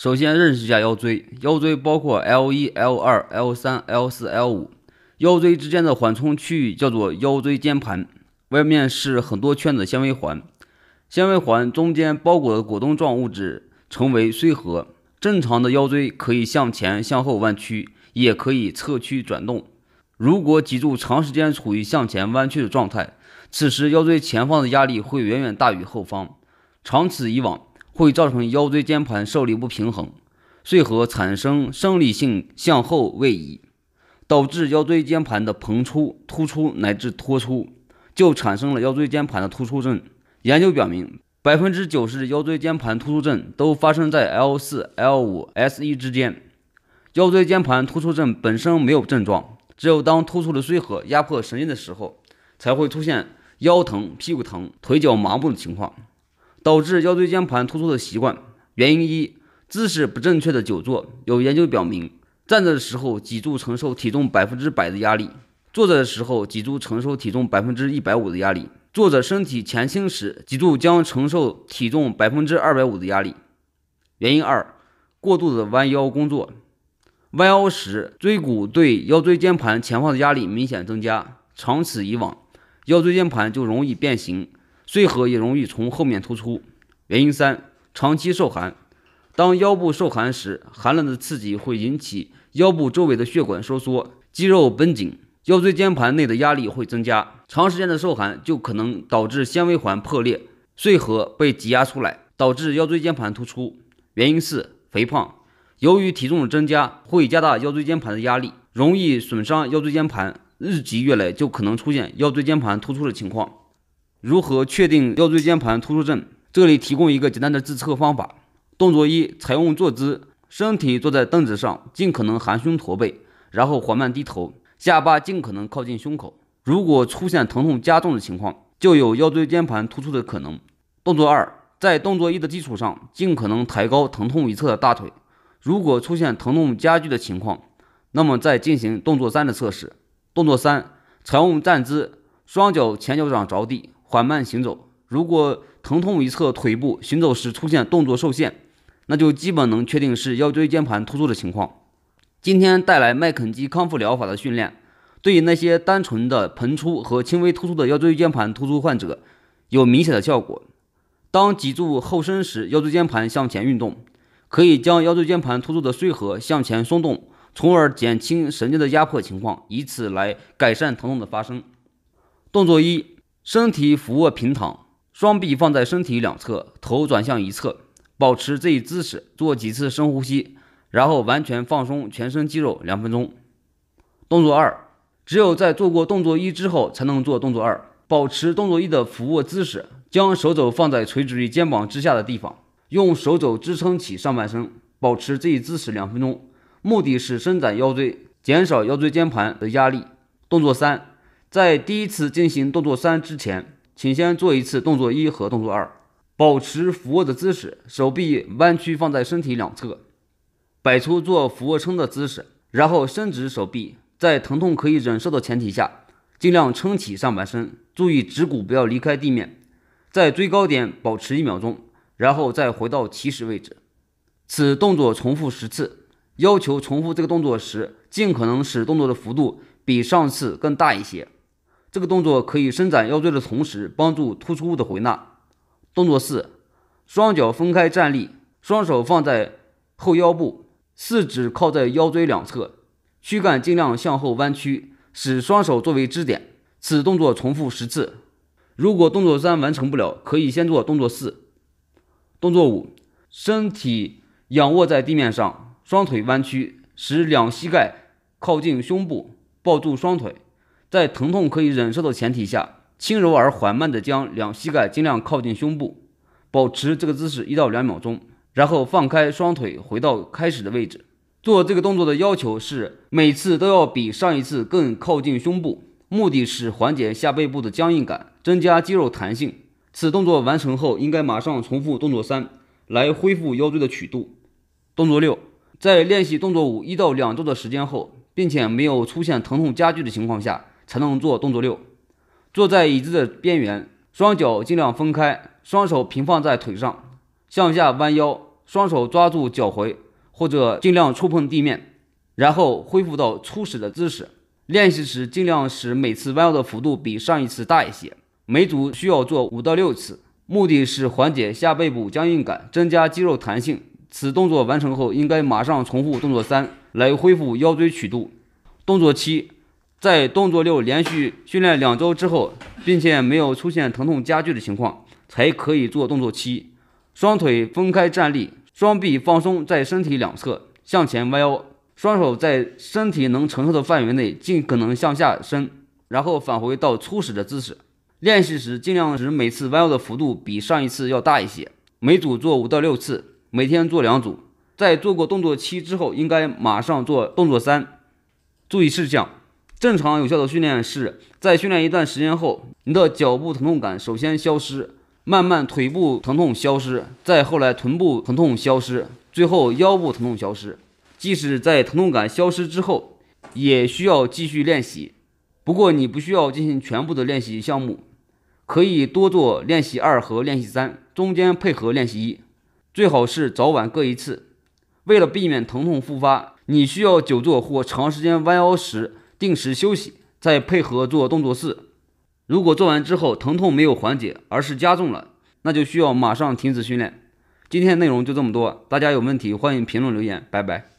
首先认识一下腰椎，腰椎包括 L 一、L 二、L 三、L 四、L 五，腰椎之间的缓冲区域叫做腰椎间盘，外面是很多圈的纤维环，纤维环中间包裹的果冻状物质成为髓核。正常的腰椎可以向前、向后弯曲，也可以侧屈转动。如果脊柱长时间处于向前弯曲的状态，此时腰椎前方的压力会远远大于后方，长此以往。会造成腰椎间盘受力不平衡，最后产生生理性向后位移，导致腰椎间盘的膨出、突出乃至脱出，就产生了腰椎间盘的突出症。研究表明，百分之九十腰椎间盘突出症都发生在 L 四、L 五、S 一之间。腰椎间盘突出症本身没有症状，只有当突出的髓核压迫神经的时候，才会出现腰疼、屁股疼、腿脚麻木的情况。导致腰椎间盘突出的习惯原因一：姿势不正确的久坐。有研究表明，站着的时候脊柱承受体重百分之百的压力，坐着的时候脊柱承受体重百分之一百五的压力，坐着身体前倾时，脊柱将承受体重百分之二百五的压力。原因二：过度的弯腰工作。弯腰时，椎骨对腰椎间盘前方的压力明显增加，长此以往，腰椎间盘就容易变形。髓核也容易从后面突出。原因三：长期受寒。当腰部受寒时，寒冷的刺激会引起腰部周围的血管收缩、肌肉绷紧，腰椎间盘内的压力会增加。长时间的受寒就可能导致纤维环破裂，髓核被挤压出来，导致腰椎间盘突出。原因四：肥胖。由于体重的增加会加大腰椎间盘的压力，容易损伤腰椎间盘。日积月累就可能出现腰椎间盘突出的情况。如何确定腰椎间盘突出症？这里提供一个简单的自测方法。动作一：采用坐姿，身体坐在凳子上，尽可能含胸驼背，然后缓慢低头，下巴尽可能靠近胸口。如果出现疼痛加重的情况，就有腰椎间盘突出的可能。动作二：在动作一的基础上，尽可能抬高疼痛一侧的大腿。如果出现疼痛加剧的情况，那么再进行动作三的测试。动作三：采用站姿，双脚前脚掌着地。缓慢行走，如果疼痛一侧腿部行走时出现动作受限，那就基本能确定是腰椎间盘突出的情况。今天带来麦肯基康复疗法的训练，对于那些单纯的膨出和轻微突出的腰椎间盘突出患者有明显的效果。当脊柱后伸时，腰椎间盘向前运动，可以将腰椎间盘突出的碎核向前松动，从而减轻神经的压迫情况，以此来改善疼痛的发生。动作一。身体俯卧平躺，双臂放在身体两侧，头转向一侧，保持这一姿势做几次深呼吸，然后完全放松全身肌肉两分钟。动作二，只有在做过动作一之后才能做动作二。保持动作一的俯卧姿势，将手肘放在垂直于肩膀之下的地方，用手肘支撑起上半身，保持这一姿势两分钟，目的是伸展腰椎，减少腰椎间盘的压力。动作三。在第一次进行动作三之前，请先做一次动作一和动作二，保持俯卧的姿势，手臂弯曲放在身体两侧，摆出做俯卧撑的姿势，然后伸直手臂，在疼痛可以忍受的前提下，尽量撑起上半身，注意指骨不要离开地面，在最高点保持一秒钟，然后再回到起始位置。此动作重复十次，要求重复这个动作时，尽可能使动作的幅度比上次更大一些。这个动作可以伸展腰椎的同时，帮助突出物的回纳。动作四：双脚分开站立，双手放在后腰部，四指靠在腰椎两侧，躯干尽量向后弯曲，使双手作为支点。此动作重复十次。如果动作三完成不了，可以先做动作四。动作五：身体仰卧在地面上，双腿弯曲，使两膝盖靠近胸部，抱住双腿。在疼痛可以忍受的前提下，轻柔而缓慢地将两膝盖尽量靠近胸部，保持这个姿势一到两秒钟，然后放开双腿回到开始的位置。做这个动作的要求是每次都要比上一次更靠近胸部，目的是缓解下背部的僵硬感，增加肌肉弹性。此动作完成后，应该马上重复动作三来恢复腰椎的曲度。动作六，在练习动作五一到两周的时间后，并且没有出现疼痛加剧的情况下。才能做动作六，坐在椅子的边缘，双脚尽量分开，双手平放在腿上，向下弯腰，双手抓住脚踝或者尽量触碰地面，然后恢复到初始的姿势。练习时尽量使每次弯腰的幅度比上一次大一些，每组需要做五到六次，目的是缓解下背部僵硬感，增加肌肉弹性。此动作完成后，应该马上重复动作三来恢复腰椎曲度。动作七。在动作六连续训练两周之后，并且没有出现疼痛加剧的情况，才可以做动作七。双腿分开站立，双臂放松在身体两侧，向前弯腰，双手在身体能承受的范围内尽可能向下伸，然后返回到初始的姿势。练习时尽量使每次弯腰的幅度比上一次要大一些。每组做五到六次，每天做两组。在做过动作七之后，应该马上做动作三。注意事项。正常有效的训练是在训练一段时间后，你的脚部疼痛感首先消失，慢慢腿部疼痛消失，再后来臀部疼痛消失，最后腰部疼痛消失。即使在疼痛感消失之后，也需要继续练习。不过你不需要进行全部的练习项目，可以多做练习二和练习三，中间配合练习一，最好是早晚各一次。为了避免疼痛复发，你需要久坐或长时间弯腰时。定时休息，再配合做动作四。如果做完之后疼痛没有缓解，而是加重了，那就需要马上停止训练。今天内容就这么多，大家有问题欢迎评论留言，拜拜。